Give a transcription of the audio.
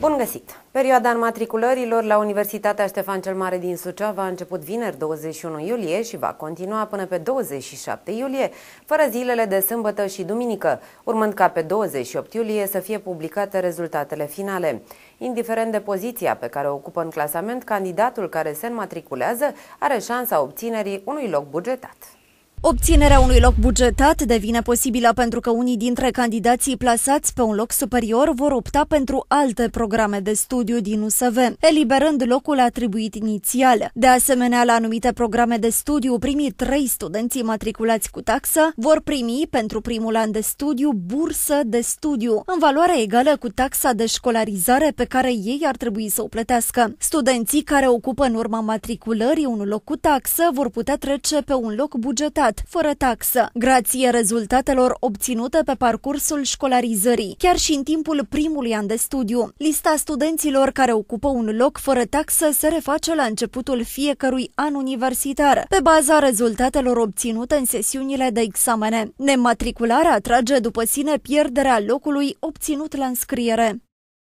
Bun găsit! Perioada înmatriculărilor la Universitatea Ștefan cel Mare din Suceava a început vineri 21 iulie și va continua până pe 27 iulie, fără zilele de sâmbătă și duminică, urmând ca pe 28 iulie să fie publicate rezultatele finale. Indiferent de poziția pe care o ocupă în clasament, candidatul care se înmatriculează are șansa obținerii unui loc bugetat. Obținerea unui loc bugetat devine posibilă pentru că unii dintre candidații plasați pe un loc superior vor opta pentru alte programe de studiu din USV, eliberând locul atribuit inițial. De asemenea, la anumite programe de studiu, primii trei studenții matriculați cu taxă vor primi pentru primul an de studiu bursă de studiu, în valoare egală cu taxa de școlarizare pe care ei ar trebui să o plătească. Studenții care ocupă în urma matriculării un loc cu taxă vor putea trece pe un loc bugetat stat, fără taxă, grație rezultatelor obținute pe parcursul școlarizării, chiar și în timpul primului an de studiu. Lista studenților care ocupă un loc fără taxă se reface la începutul fiecărui an universitar, pe baza rezultatelor obținute în sesiunile de examene. Nematricularea atrage după sine pierderea locului obținut la înscriere.